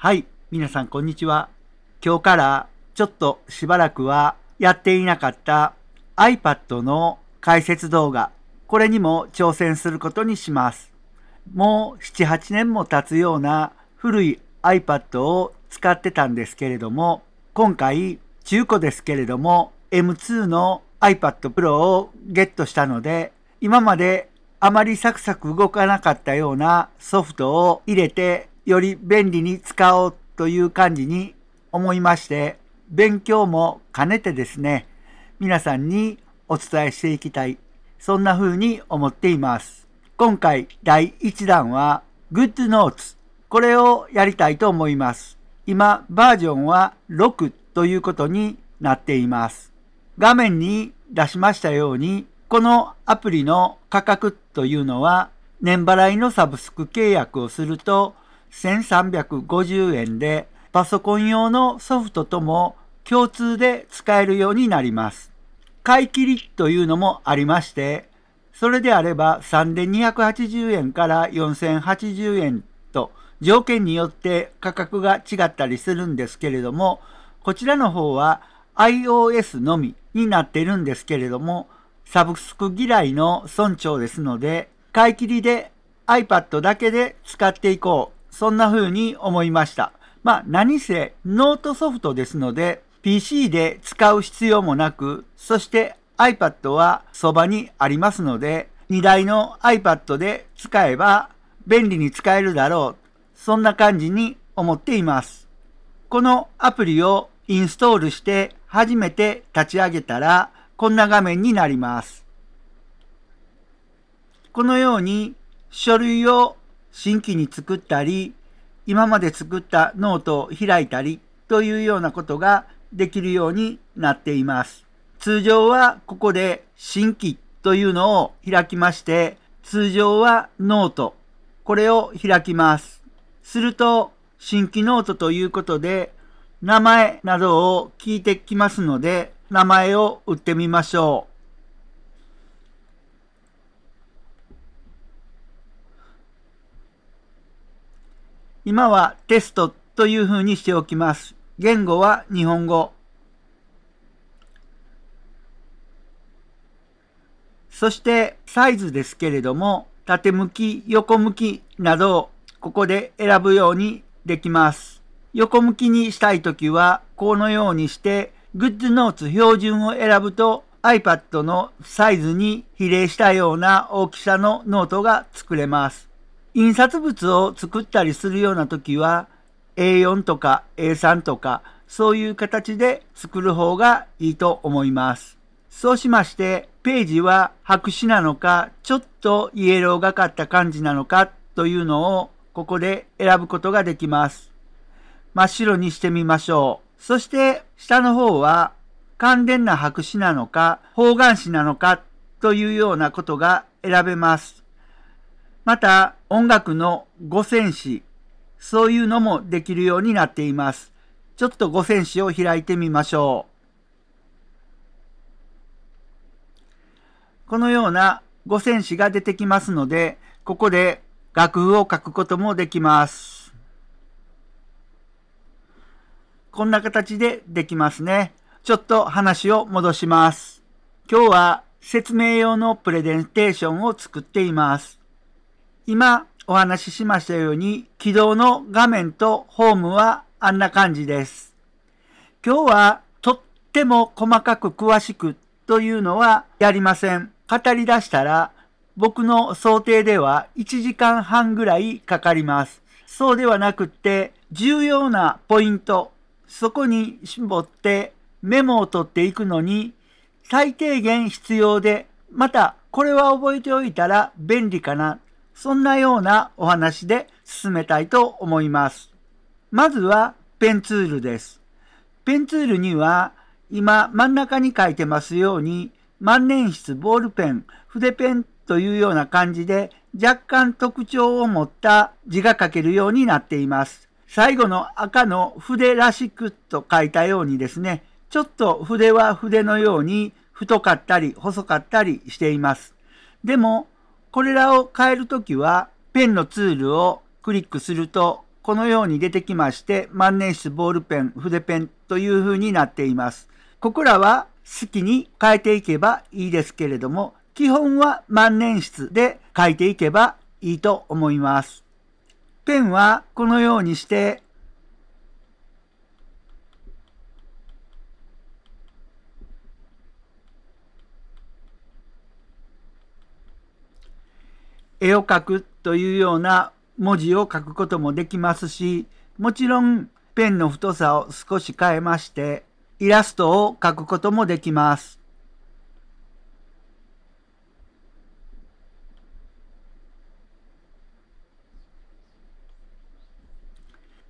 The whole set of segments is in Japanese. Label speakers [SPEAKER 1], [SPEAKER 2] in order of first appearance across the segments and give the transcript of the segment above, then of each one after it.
[SPEAKER 1] はい、皆さんこんにちは。今日からちょっとしばらくはやっていなかった iPad の解説動画、これにも挑戦することにします。もう7、8年も経つような古い iPad を使ってたんですけれども、今回中古ですけれども M2 の iPad Pro をゲットしたので、今まであまりサクサク動かなかったようなソフトを入れてより便利に使おうという感じに思いまして、勉強も兼ねてですね、皆さんにお伝えしていきたい、そんな風に思っています。今回第1弾は Good Notes。これをやりたいと思います。今バージョンは6ということになっています。画面に出しましたように、このアプリの価格というのは年払いのサブスク契約をすると1350円で、パソコン用のソフトとも共通で使えるようになります。買い切りというのもありまして、それであれば3280円から4080円と条件によって価格が違ったりするんですけれども、こちらの方は iOS のみになっているんですけれども、サブスク嫌いの村長ですので、買い切りで iPad だけで使っていこうそんな風に思いました。まあ、何せノートソフトですので、PC で使う必要もなく、そして iPad はそばにありますので、2台の iPad で使えば便利に使えるだろう。そんな感じに思っています。このアプリをインストールして初めて立ち上げたら、こんな画面になります。このように書類を新規に作ったり、今まで作ったノートを開いたりというようなことができるようになっています。通常はここで新規というのを開きまして、通常はノート、これを開きます。すると、新規ノートということで、名前などを聞いてきますので、名前を打ってみましょう。今はテストというふうにしておきます。言語は日本語。そしてサイズですけれども、縦向き、横向きなどをここで選ぶようにできます。横向きにしたいときは、このようにして、グッズノーツ標準を選ぶと iPad のサイズに比例したような大きさのノートが作れます。印刷物を作ったりするような時は A4 とか A3 とかそういう形で作る方がいいと思います。そうしましてページは白紙なのかちょっとイエローがかった感じなのかというのをここで選ぶことができます。真っ白にしてみましょう。そして下の方は完全な白紙なのか方眼紙なのかというようなことが選べます。また音楽の五線紙、そういうのもできるようになっています。ちょっと五線紙を開いてみましょう。このような五線紙が出てきますので、ここで楽譜を書くこともできます。こんな形でできますね。ちょっと話を戻します。今日は説明用のプレゼンテーションを作っています。今お話ししましたように起動の画面とホームはあんな感じです。今日はとっても細かく詳しくというのはやりません。語り出したら僕の想定では1時間半ぐらいかかります。そうではなくって重要なポイント、そこに絞ってメモを取っていくのに最低限必要で、またこれは覚えておいたら便利かなそんなようなお話で進めたいと思います。まずはペンツールです。ペンツールには今真ん中に書いてますように万年筆、ボールペン、筆ペンというような感じで若干特徴を持った字が書けるようになっています。最後の赤の筆らしくと書いたようにですね、ちょっと筆は筆のように太かったり細かったりしています。でもこれらを変えるときは、ペンのツールをクリックすると、このように出てきまして、万年筆、ボールペン、筆ペンという風になっています。ここらは好きに変えていけばいいですけれども、基本は万年筆で書いていけばいいと思います。ペンはこのようにして絵を描くというような文字を書くこともできますし、もちろんペンの太さを少し変えまして、イラストを描くこともできます。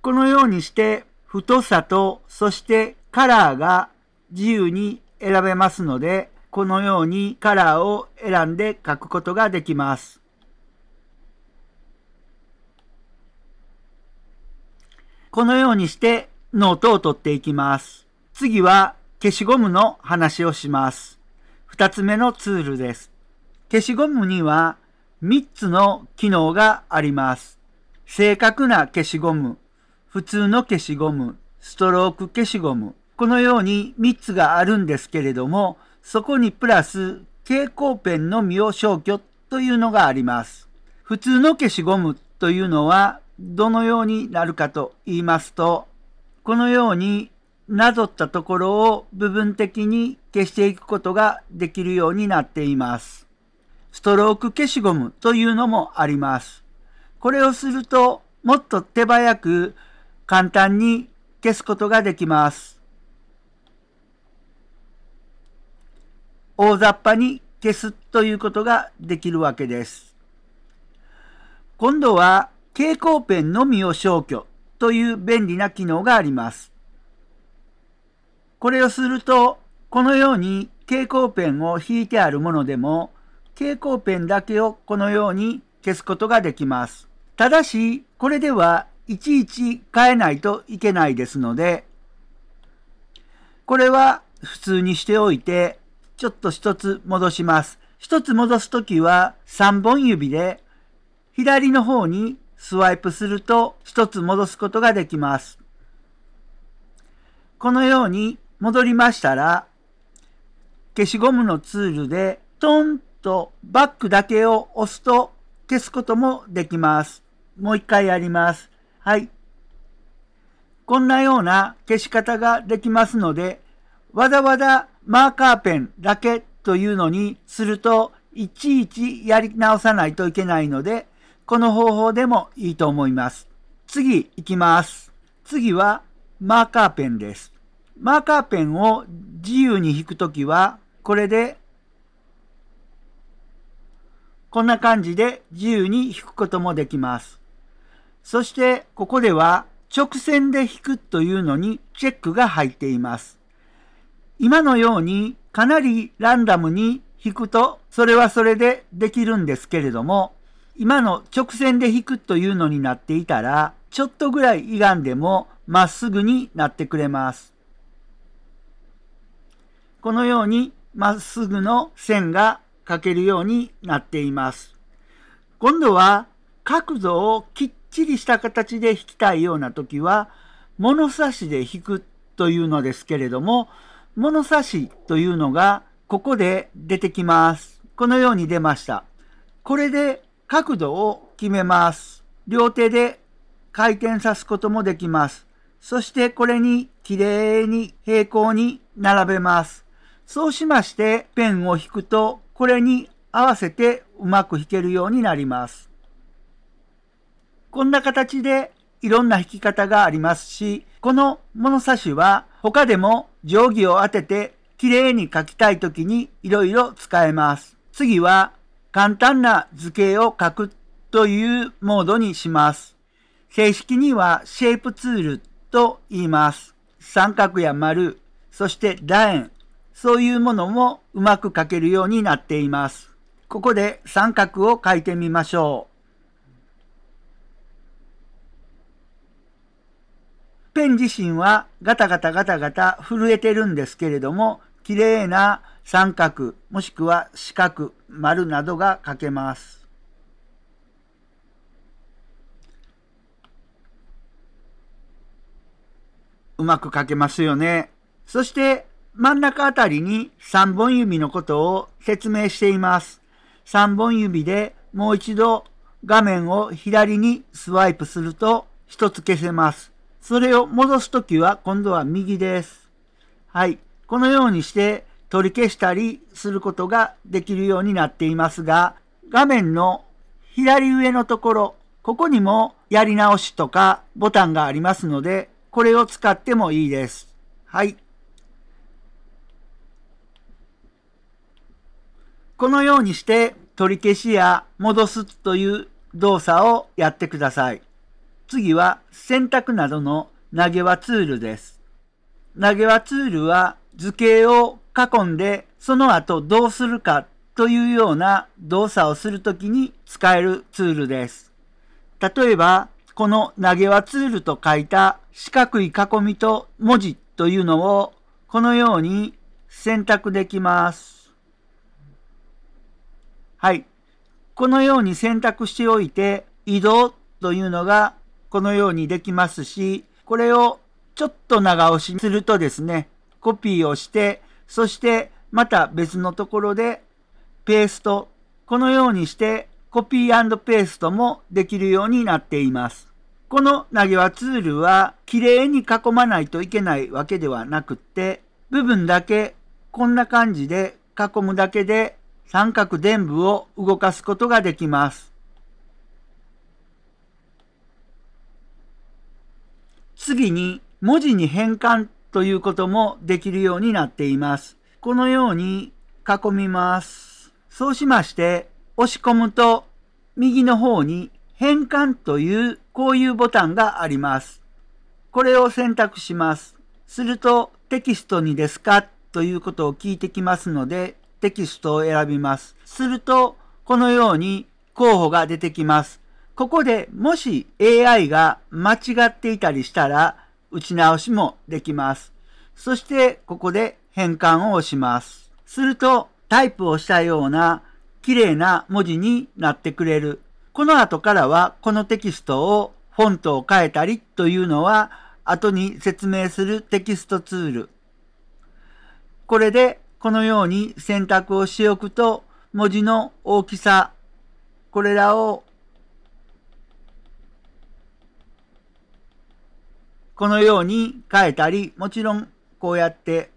[SPEAKER 1] このようにして太さとそしてカラーが自由に選べますので、このようにカラーを選んで書くことができます。このようにしてノートを取っていきます。次は消しゴムの話をします。二つ目のツールです。消しゴムには三つの機能があります。正確な消しゴム、普通の消しゴム、ストローク消しゴム、このように三つがあるんですけれども、そこにプラス蛍光ペンの実を消去というのがあります。普通の消しゴムというのはどのようになるかと言いますと、このようになぞったところを部分的に消していくことができるようになっています。ストローク消しゴムというのもあります。これをするともっと手早く簡単に消すことができます。大雑把に消すということができるわけです。今度は蛍光ペンのみを消去という便利な機能があります。これをすると、このように蛍光ペンを引いてあるものでも、蛍光ペンだけをこのように消すことができます。ただし、これではいちいち変えないといけないですので、これは普通にしておいて、ちょっと一つ戻します。一つ戻すときは3本指で左の方にスワイプすると1つ戻すことができます。このように戻りましたら、消しゴムのツールでトンとバックだけを押すと消すこともできます。もう一回やります。はい。こんなような消し方ができますので、わざわざマーカーペンだけというのにすると、いちいちやり直さないといけないので、この方法でもいいと思います。次行きます。次はマーカーペンです。マーカーペンを自由に引くときは、これで、こんな感じで自由に引くこともできます。そしてここでは直線で引くというのにチェックが入っています。今のようにかなりランダムに引くとそれはそれでできるんですけれども今の直線で引くというのになっていたら、ちょっとぐらい歪んでもまっすぐになってくれます。このようにまっすぐの線が描けるようになっています。今度は角度をきっちりした形で引きたいような時は、物差しで引くというのですけれども、物差しというのがここで出てきます。このように出ました。これで角度を決めます。両手で回転さすこともできます。そしてこれにきれいに平行に並べます。そうしましてペンを引くとこれに合わせてうまく引けるようになります。こんな形でいろんな引き方がありますし、この物差しは他でも定規を当ててきれいに書きたい時にいろいろ使えます。次は簡単な図形を書くというモードにします。正式にはシェイプツールと言います。三角や丸、そして楕円、そういうものもうまく書けるようになっています。ここで三角を書いてみましょう。ペン自身はガタガタガタガタ震えてるんですけれども、綺麗な三角もしくは四角、丸などが書けます。うまく書けますよね。そして真ん中あたりに3本指のことを説明しています。3本指でもう一度画面を左にスワイプすると1つ消せます。それを戻すときは今度は右です。はい。このようにして取り消したりすることができるようになっていますが、画面の左上のところ、ここにもやり直しとかボタンがありますので、これを使ってもいいです。はい。このようにして取り消しや戻すという動作をやってください。次は選択などの投げ輪ツールです。投げ輪ツールは図形を囲んで、その後どうするかというような動作をするときに使えるツールです。例えば、この投げ輪ツールと書いた四角い囲みと文字というのをこのように選択できます。はい。このように選択しておいて移動というのがこのようにできますし、これをちょっと長押しするとですね、コピーをしてそしてまた別のところでペースト、このようにしてコピーペーストもできるようになっています。この投げ輪ツールはきれいに囲まないといけないわけではなくって、部分だけこんな感じで囲むだけで三角全部を動かすことができます。次に文字に変換ということもできるようになっています。このように囲みます。そうしまして、押し込むと右の方に変換というこういうボタンがあります。これを選択します。するとテキストにですかということを聞いてきますのでテキストを選びます。するとこのように候補が出てきます。ここでもし AI が間違っていたりしたら打ち直しもできます。そしてここで変換を押します。するとタイプをしたような綺麗な文字になってくれる。この後からはこのテキストをフォントを変えたりというのは後に説明するテキストツール。これでこのように選択をしておくと文字の大きさ、これらをこのように変えたり、もちろんこうやって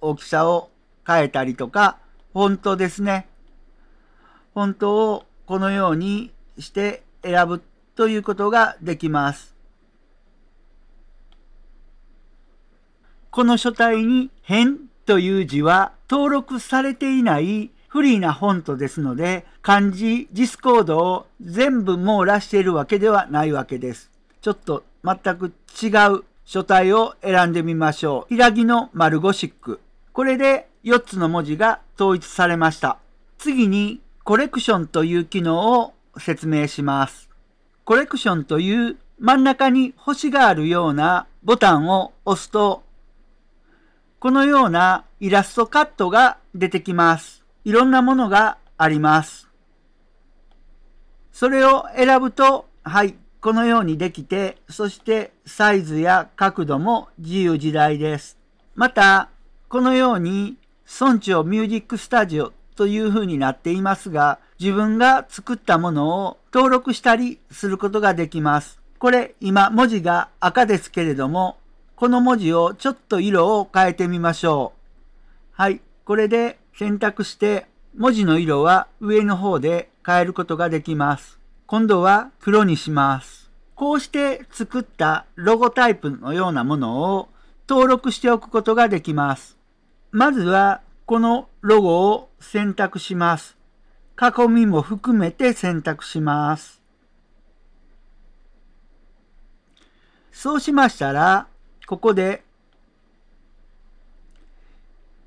[SPEAKER 1] 大きさを変えたりとか、フォントですね。フォントをこのようにして選ぶということができます。この書体に変という字は登録されていないフリーなフォントですので、漢字、ディスコードを全部網羅しているわけではないわけです。ちょっと全く違う書体を選んでみましょう。らぎの丸ゴシック。これで4つの文字が統一されました。次にコレクションという機能を説明します。コレクションという真ん中に星があるようなボタンを押すと、このようなイラストカットが出てきます。いろんなものがあります。それを選ぶと、はい、このようにできて、そしてサイズや角度も自由自在です。また、このように、村長ミュージックスタジオという風になっていますが、自分が作ったものを登録したりすることができます。これ今文字が赤ですけれども、この文字をちょっと色を変えてみましょう。はい、これで選択して文字の色は上の方で変えることができます。今度は黒にします。こうして作ったロゴタイプのようなものを登録しておくことができます。まずはこのロゴを選択します。囲みも含めて選択します。そうしましたら、ここで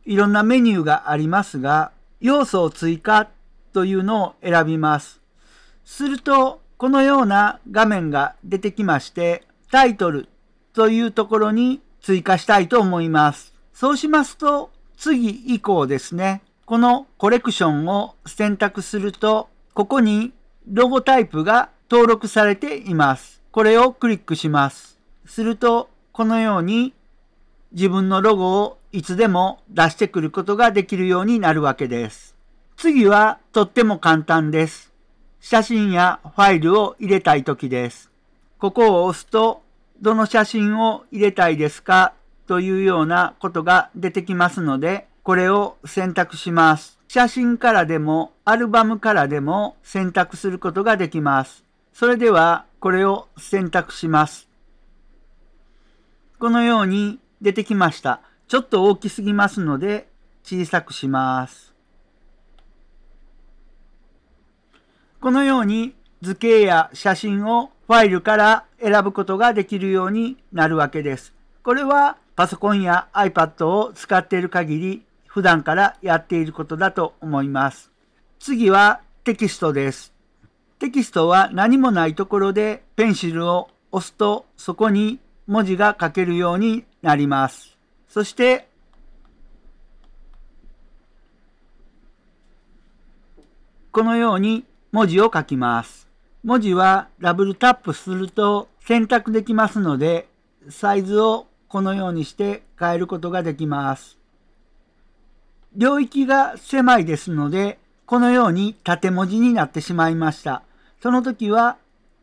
[SPEAKER 1] いろんなメニューがありますが、要素を追加というのを選びます。すると、このような画面が出てきまして、タイトルというところに追加したいと思います。そうしますと、次以降ですね、このコレクションを選択すると、ここにロゴタイプが登録されています。これをクリックします。すると、このように自分のロゴをいつでも出してくることができるようになるわけです。次はとっても簡単です。写真やファイルを入れたいときです。ここを押すと、どの写真を入れたいですかというようなことが出てきますので、これを選択します。写真からでも、アルバムからでも選択することができます。それでは、これを選択します。このように出てきました。ちょっと大きすぎますので、小さくします。このように図形や写真をファイルから選ぶことができるようになるわけです。これはパソコンや iPad を使っている限り普段からやっていることだと思います。次はテキストです。テキストは何もないところでペンシルを押すとそこに文字が書けるようになります。そしてこのように文字を書きます。文字はダブルタップすると選択できますので、サイズをこのようにして変えることができます。領域が狭いですので、このように縦文字になってしまいました。その時は、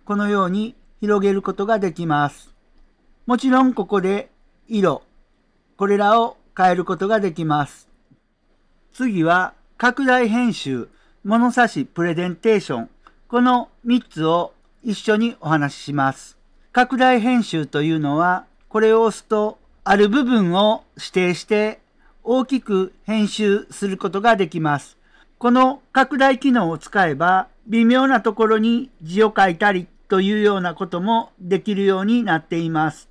[SPEAKER 1] このように広げることができます。もちろんここで色、これらを変えることができます。次は拡大編集。物差しプレゼンテーション、この3つを一緒にお話しします。拡大編集というのは、これを押すと、ある部分を指定して大きく編集することができます。この拡大機能を使えば、微妙なところに字を書いたりというようなこともできるようになっています。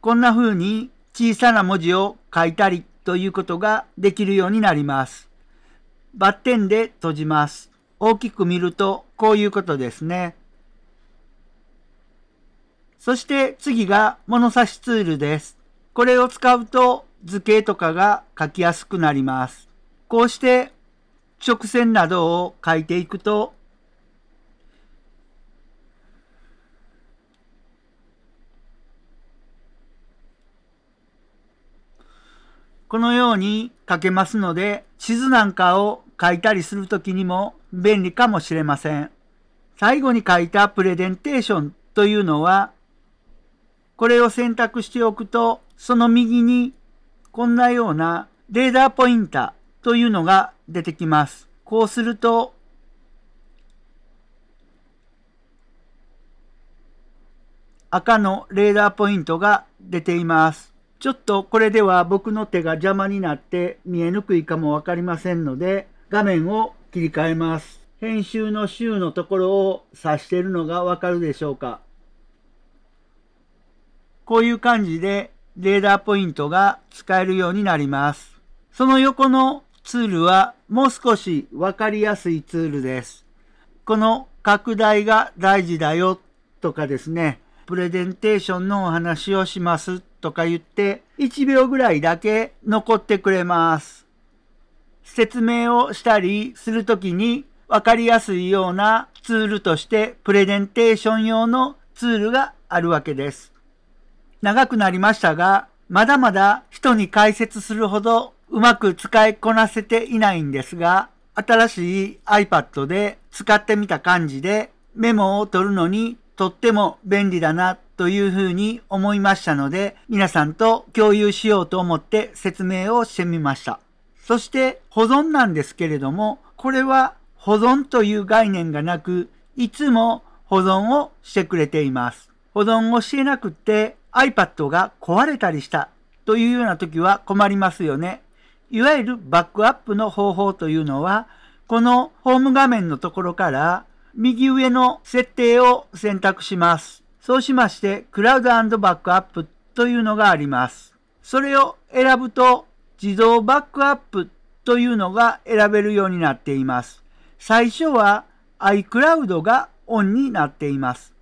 [SPEAKER 1] こんな風に小さな文字を書いたりということができるようになります。バッテンで閉じます。大きく見るとこういうことですね。そして次が物差しツールです。これを使うと図形とかが書きやすくなります。こうして直線などを書いていくとこのように書けますので、地図なんかを書いたりするときにも便利かもしれません。最後に書いたプレゼンテーションというのは、これを選択しておくと、その右にこんなようなレーダーポインターというのが出てきます。こうすると、赤のレーダーポイントが出ています。ちょっとこれでは僕の手が邪魔になって見えにくいかもわかりませんので、画面を切り替えます。編集の週のところを指しているのがわかるでしょうか。こういう感じでレーダーポイントが使えるようになります。その横のツールはもう少しわかりやすいツールです。この拡大が大事だよとかですね、プレゼンテーションのお話をしますとか言って1秒ぐらいだけ残ってくれます。説明をしたりするときにわかりやすいようなツールとしてプレゼンテーション用のツールがあるわけです。長くなりましたが、まだまだ人に解説するほどうまく使いこなせていないんですが、新しい iPad で使ってみた感じでメモを取るのにとっても便利だなというふうに思いましたので、皆さんと共有しようと思って説明をしてみました。そして保存なんですけれども、これは保存という概念がなく、いつも保存をしてくれています。保存をしてなくて iPad が壊れたりしたというような時は困りますよね。いわゆるバックアップの方法というのは、このホーム画面のところから右上の設定を選択します。そうしまして、クラウドバックアップというのがあります。それを選ぶと、自動バックアップというのが選べるようになっています。最初は iCloud がオンになっています。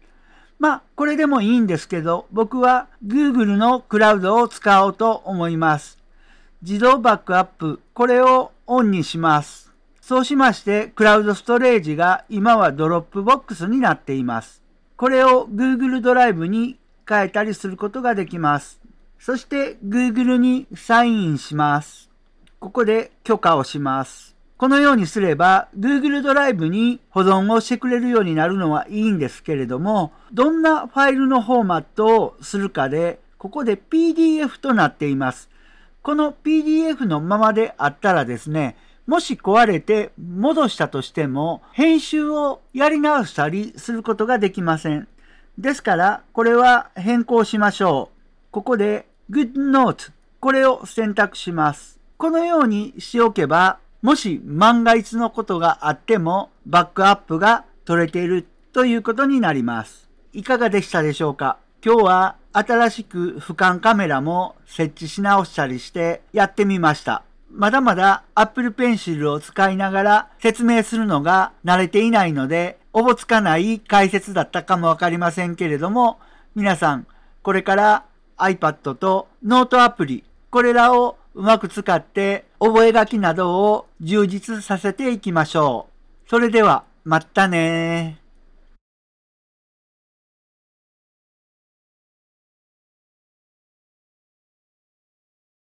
[SPEAKER 1] まあ、これでもいいんですけど、僕は Google のクラウドを使おうと思います。自動バックアップ、これをオンにします。そうしまして、クラウドストレージが今はドロップボックスになっています。これを Google ドライブに変えたりすることができます。そして Google にサインします。ここで許可をします。このようにすれば Google ドライブに保存をしてくれるようになるのはいいんですけれども、どんなファイルのフォーマットをするかで、ここで PDF となっています。この PDF のままであったらですね、もし壊れて戻したとしても、編集をやり直したりすることができません。ですから、これは変更しましょう。ここで GoodNote これを選択します。このようにしておけば、もし万が一のことがあってもバックアップが取れているということになります。いかがでしたでしょうか今日は新しく俯瞰カメラも設置し直したりしてやってみました。まだまだ Apple Pencil を使いながら説明するのが慣れていないので、おぼつかない解説だったかもわかりませんけれども、皆さん、これから iPad とノートアプリ、これらをうまく使って覚え書きなどを充実させていきましょう。それでは、またねー。